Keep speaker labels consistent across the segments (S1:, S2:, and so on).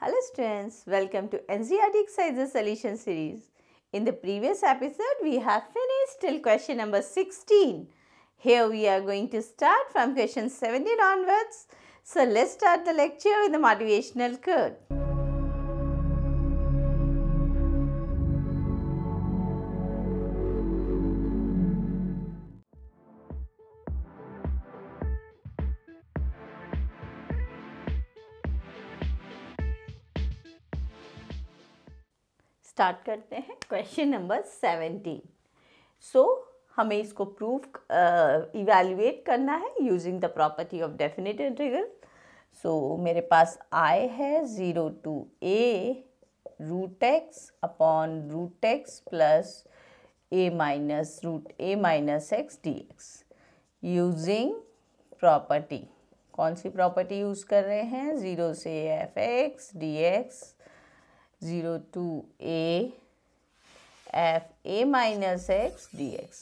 S1: Hello students, welcome to NCERT Exercises Solution Series. In the previous episode, we have finished till question number 16. Here we are going to start from question 17 onwards. So let's start the lecture with the motivational quote. Start करते हैं question number seventeen so हमें इसको proof evaluate uh, करना है using the property of definite integral so मेरे पास I है zero to a root x upon root x plus a minus root a minus x d x using property कौन सी property use कर रहे हैं ज़ीरो से f x d x zero to a f a minus x d x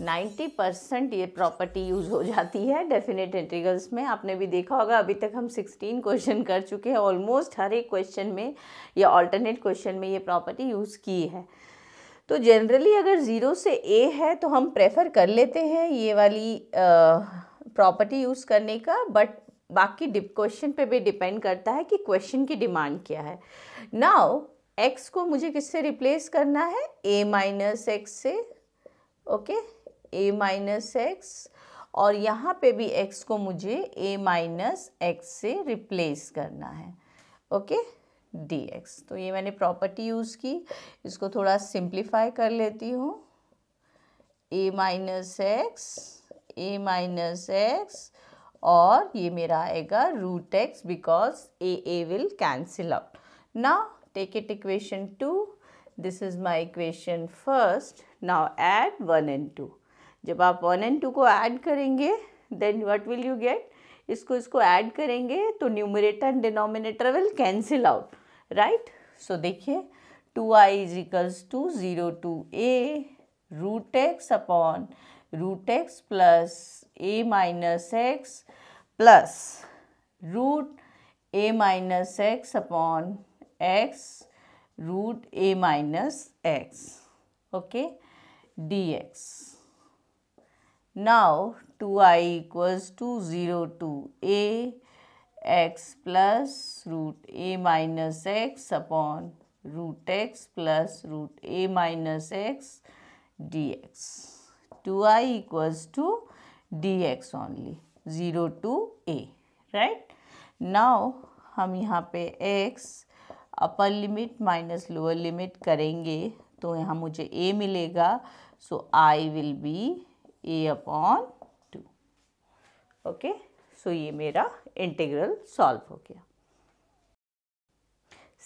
S1: ninety percent ये property use हो जाती है डेफिनेट इंटीग्रल्स में आपने भी देखा होगा अभी तक हम सिक्सटीन क्वेश्चन कर चुके हैं ऑलमोस्ट हर एक क्वेश्चन में या ऑल्टरनेट क्वेश्चन में ये प्रॉपर्टी यूज़ की है तो जनरली अगर ज़ीरो से ए है तो हम प्रेफर कर लेते हैं ये वाली प्रॉपर्टी यूज़ करने का बट बाकी क्वेश्चन पे भी डिपेंड करता है कि क्वेश्चन की डिमांड क्या है नाउ एक्स को मुझे किससे रिप्लेस करना है ए माइनस एक्स से ओके ए माइनस एक्स और यहाँ पे भी एक्स को मुझे ए माइनस एक्स से रिप्लेस करना है ओके डी एक्स तो ये मैंने प्रॉपर्टी यूज़ की इसको थोड़ा सिंप्लीफाई कर लेती हूँ a minus x a minus x और ये मेरा आएगा root x because a a will cancel out ना take it equation two this is my equation first now add one and two जब आप वन एंड टू को add करेंगे then what will you get इसको इसको add करेंगे तो numerator and denominator will cancel out right so देखिए two I is equals to zero to a root x upon root x plus a minus x plus root a minus x upon x root a minus x okay dx. Now 2i equals to 0 to a x plus root a minus x upon root x plus root a minus x dx. 2i equals to dx only. Zero to a right now हम यहाँ पे x upper limit minus lower limit करेंगे तो यहाँ मुझे a मिलेगा so I will be a upon two okay so ये मेरा इंटीग्रल सॉल्व हो गया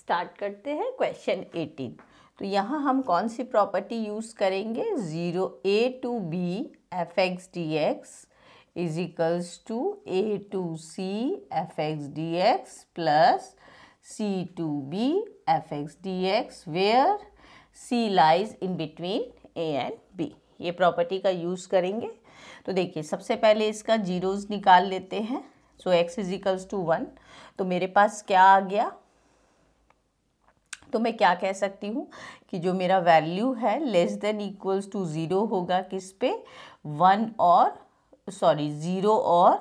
S1: स्टार्ट करते हैं क्वेश्चन एटीन तो यहाँ हम कौन सी प्रॉपर्टी यूज़ करेंगे zero a to b f x d x is equals to a to c f x d x plus c to b f x d x where c lies in between a and b ये property का use करेंगे तो देखिए सबसे पहले इसका zeros निकाल लेते हैं so x is equals to one तो मेरे पास क्या आ गया तो मैं क्या कह सकती हूँ कि जो मेरा वैल्यू है less than equals to zero होगा किस पे वन और सॉरी ज़ीरो और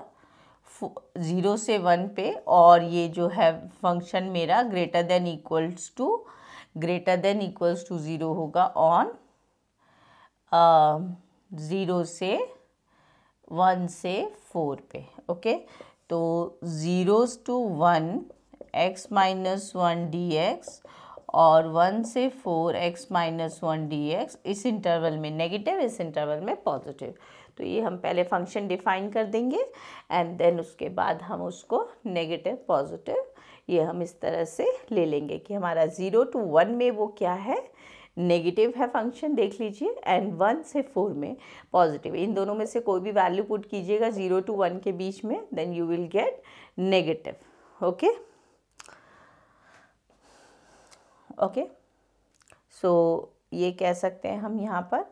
S1: ज़ीरो से वन पे और ये जो है फंक्शन मेरा greater than equals to greater than equals to zero होगा ऑन um, ज़ीरो से वन से फोर पे ओके तो zero to one x minus one d x और वन से four x minus one d x इस interval में negative इस इंटरवल में पॉजिटिव तो ये हम पहले फंक्शन डिफाइन कर देंगे एंड देन उसके बाद हम उसको नेगेटिव पॉजिटिव ये हम इस तरह से ले लेंगे कि हमारा ज़ीरो टू वन में वो क्या है नेगेटिव है फंक्शन देख लीजिए एंड वन से फोर में पॉजिटिव इन दोनों में से कोई भी वैल्यू पुट कीजिएगा ज़ीरो टू वन के बीच में then you will get negative okay okay so ये कह सकते हैं हम यहाँ पर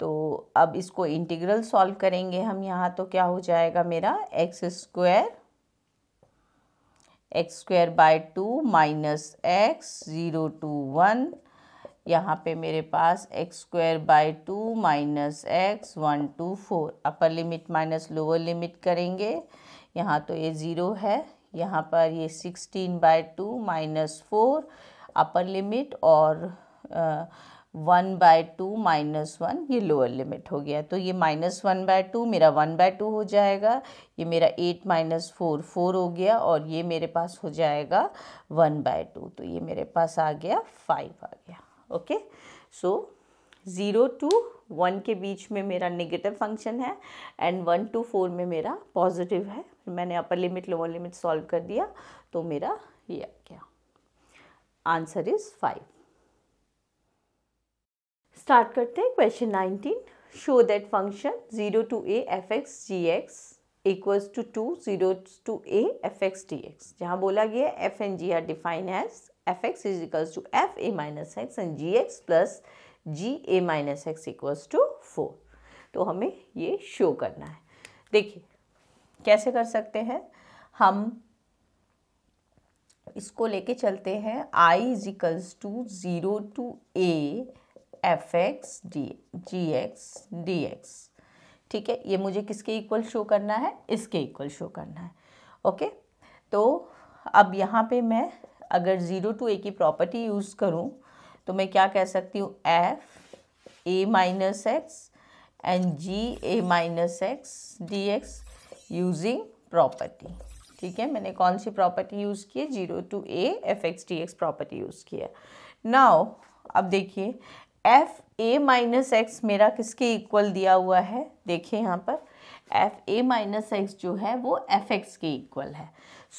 S1: तो अब इसको इंटीग्रल सॉल्व करेंगे हम यहाँ तो क्या हो जाएगा मेरा x square x square by two minus x zero to one यहाँ पे मेरे पास x square by two minus x one to four upper limit minus lower limit करेंगे यहाँ तो ये ज़ीरो है यहाँ पर ये sixteen by two minus four upper limit और one by two minus one ये लोअर लिमिट हो गया तो ये माइनस वन बाय टू मेरा वन बाय टू हो जाएगा ये मेरा एट माइनस फोर फोर हो गया और ये मेरे पास हो जाएगा वन बाय टू तो ये मेरे पास आ गया फाइव आ गया okay so zero to one के बीच में मेरा नेगेटिव फंक्शन है एंड वन टू फोर में मेरा पॉजिटिव है मैंने upper limit lower limit solve कर दिया तो मेरा ये आ गया आंसर इज फाइव स्टार्ट करते हैं question nineteen show that function zero to a f x g x equals to two zero to a f x d x जहाँ बोला गया f and g are define as f x is equals to f a minus x and g x plus g a minus x equals to four तो हमें ये show करना है देखिए कैसे कर सकते हैं हम इसको लेके चलते हैं I इजिकल्स to zero to a f x d g x d x ठीक है ये मुझे किसके इक्वल शो करना है इसके इक्वल शो करना है ओके तो अब यहाँ पे मैं अगर ज़ीरो टू ए की प्रॉपर्टी यूज़ करूँ तो मैं क्या कह सकती हूँ f a minus x and g a minus x d x using property ठीक है मैंने कौन सी प्रॉपर्टी यूज़ की है zero to a f x d x property use की है नाउ अब देखिए एफ ए माइनस एक्स मेरा किसके इक्वल दिया हुआ है देखिए यहाँ पर एफ ए माइनस एक्स जो है वो एफ एक्स के इक्वल है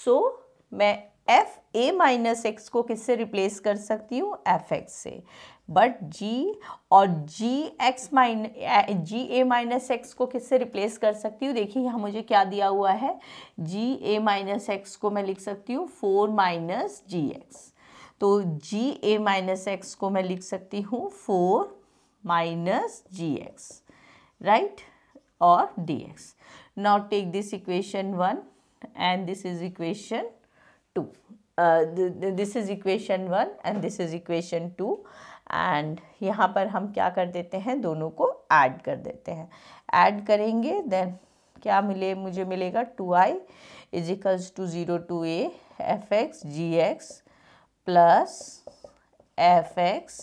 S1: सो so, मैं एफ ए माइनस एक्स को किससे रिप्लेस कर सकती हूँ एफ एक्स से बट g और g x mine g a minus x को किससे रिप्लेस कर सकती हूँ देखिए यहाँ मुझे क्या दिया हुआ है जी ए माइनस एक्स को मैं लिख सकती हूँ फोर माइनस जी एक्स तो जी ए माइनस एक्स को मैं लिख सकती हूँ four minus g x right और d x not take this equation one and this is equation two this is equation one and this is equation two and यहाँ पर हम क्या कर देते हैं दोनों को ऐड कर देते हैं ऐड करेंगे देन क्या मिले मुझे मिलेगा two I इजिकल्स to zero to a f x g x plus f x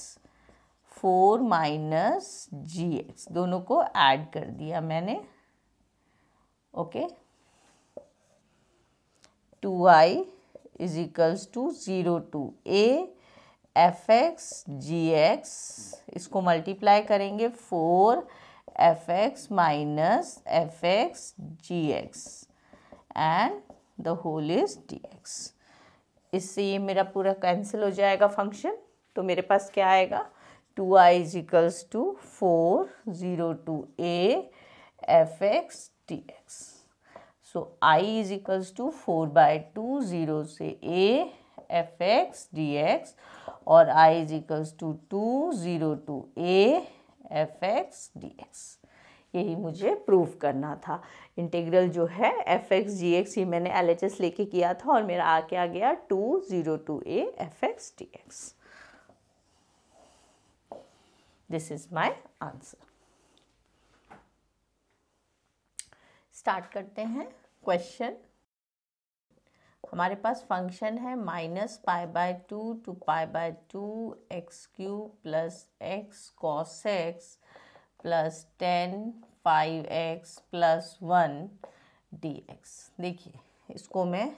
S1: four minus g x दोनों को ऐड कर दिया मैंने okay two I इजिकल्स to zero to a f x g x इसको मल्टीप्लाई करेंगे four f x minus f x g x and the whole is d x इससे ये मेरा पूरा कैंसिल हो जाएगा फंक्शन तो मेरे पास क्या आएगा two I is equals to four zero to a f x d x so I is equals to four by two zero से a f x d x और i is equals to two zero to a f x d x यही मुझे prove करना था integral जो है F x g x ये मैंने एल एच एस लेके किया था और मेरा आके आ गया two zero to a f x d x this is my answer start करते हैं क्वेश्चन हमारे पास फंक्शन है minus pi by two to pi by two x cube plus x cos x plus tan five x plus one d x देखिए इसको मैं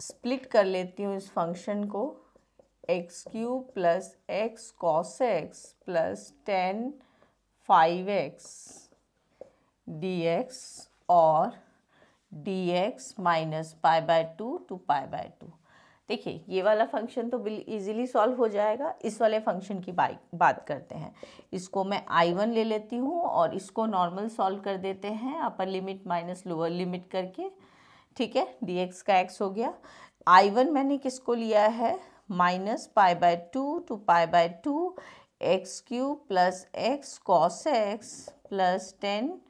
S1: split कर लेती हूँ इस फंक्शन को x cube plus x cos x plus tan five x d x और d x minus pi by two to pi by two देखिए ये वाला फंक्शन तो बिल इजीली सॉल्व हो जाएगा इस वाले फंक्शन की बात करते हैं इसको मैं आई वन ले लेती हूँ और इसको नॉर्मल सॉल्व कर देते हैं upper limit minus lower limit करके ठीक है डी एक्स का एक्स हो गया आई वन मैंने किसको लिया है minus pi by two to pi by two x cube plus x cos x plus tan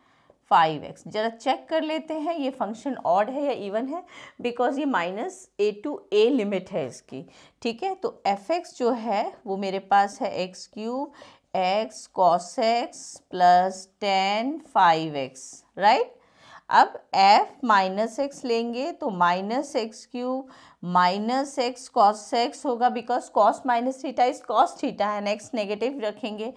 S1: five x जरा चेक कर लेते हैं ये फंक्शन ऑड है या इवन है बिकॉज ये minus a to a limit है इसकी ठीक है तो एफ एक्स जो है वो मेरे पास है x cube x cos x plus tan five x right अब एफ माइनस एक्स लेंगे तो minus x cube minus x cos x होगा because cos minus theta is cos theta है एक्स नेगेटिव रखेंगे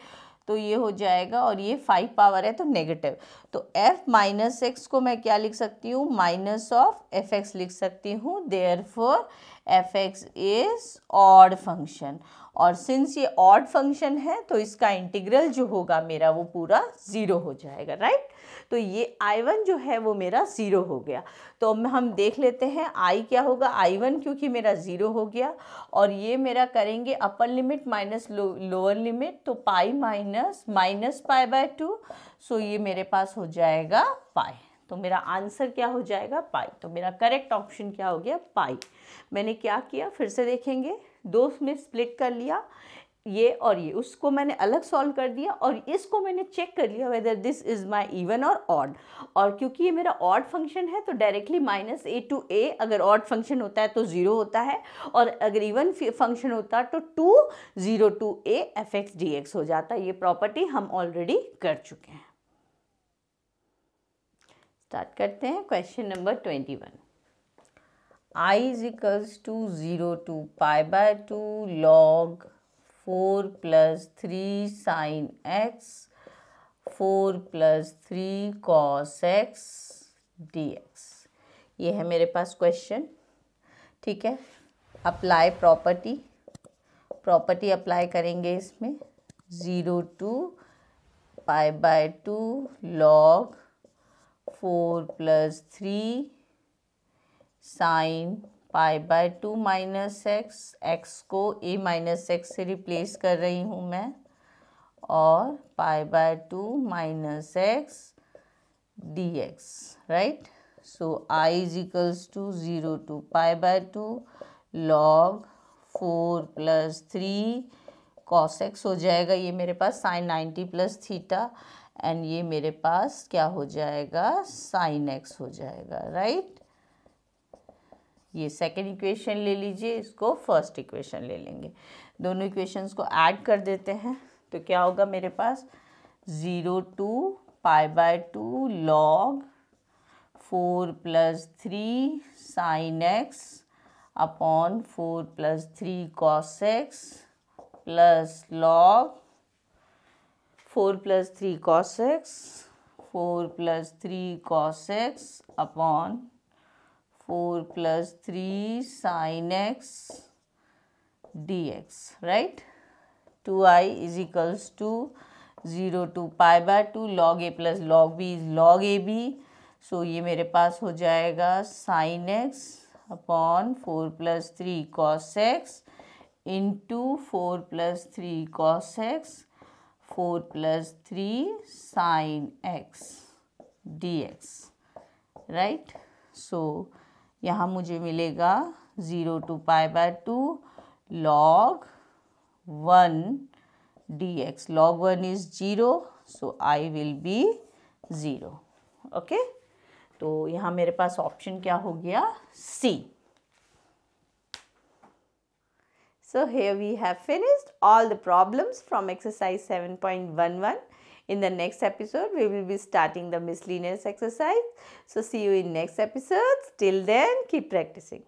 S1: तो ये हो जाएगा और ये फाइव पावर है तो नेगेटिव तो एफ माइनस एक्स को मैं क्या लिख सकती हूँ माइनस ऑफ एफ एक्स लिख सकती हूँ therefore f x is odd function और सिंस ये ऑड फंक्शन है तो इसका इंटीग्रल जो होगा मेरा वो पूरा ज़ीरो हो जाएगा राइट तो ये आई वन जो है वो मेरा ज़ीरो हो गया तो हम देख लेते हैं आई क्या होगा आई वन क्योंकि मेरा ज़ीरो हो गया और ये मेरा करेंगे upper limit minus lower limit तो pi minus minus pi by two so ये मेरे पास हो जाएगा पाई तो मेरा आंसर क्या हो जाएगा पाई तो मेरा करेक्ट ऑप्शन क्या हो गया पाई मैंने क्या किया फिर से देखेंगे दो में स्प्लिट कर लिया ये और ये उसको मैंने अलग सॉल्व कर दिया और इसको मैंने चेक कर लिया whether this is my even और ऑड और क्योंकि ये मेरा ऑड फंक्शन है तो directly minus a to a अगर ऑड फंक्शन होता है तो ज़ीरो होता है और अगर इवन फंक्शन होता तो two zero to a f x d x हो जाता ये प्रॉपर्टी हम ऑलरेडी कर चुके हैं स्टार्ट करते हैं question number twenty one I is equals to zero to pi by two log four plus three sine x four plus three cos x d x ये है मेरे पास क्वेश्चन ठीक है अप्लाई प्रॉपर्टी प्रॉपर्टी अप्लाई करेंगे इसमें zero to pi by two log four plus three sine pi by two minus x x को a minus x से replace कर रही हूँ मैं और pi by two minus x d x right so I is equals to zero to pi by two log four plus three cos x हो जाएगा ये मेरे पास sine ninety plus theta and ये मेरे पास क्या हो जाएगा साइन एक्स हो जाएगा राइट ये सेकेंड इक्वेशन ले लीजिए इसको फर्स्ट इक्वेशन ले लेंगे दोनों इक्वेशंस को ऐड कर देते हैं तो क्या होगा मेरे पास zero to pi by two log four plus three sine x upon four plus three cos x plus log four plus three cos x four plus three cos x upon four plus three sine x d x right two I is equals to zero to pi by two log a plus log b is log a b so ये मेरे पास हो जाएगा sine x upon four plus three cos x into four plus three cos x four plus three sine x d x right so यहाँ मुझे मिलेगा zero to pi by two log one d x log one is zero so I will be zero okay तो यहाँ मेरे पास option क्या हो गया सी So here we have finished all the problems from exercise 7.11. In the next episode, we will be starting the miscellaneous exercise. So see you in next episodes. Till then, keep practicing.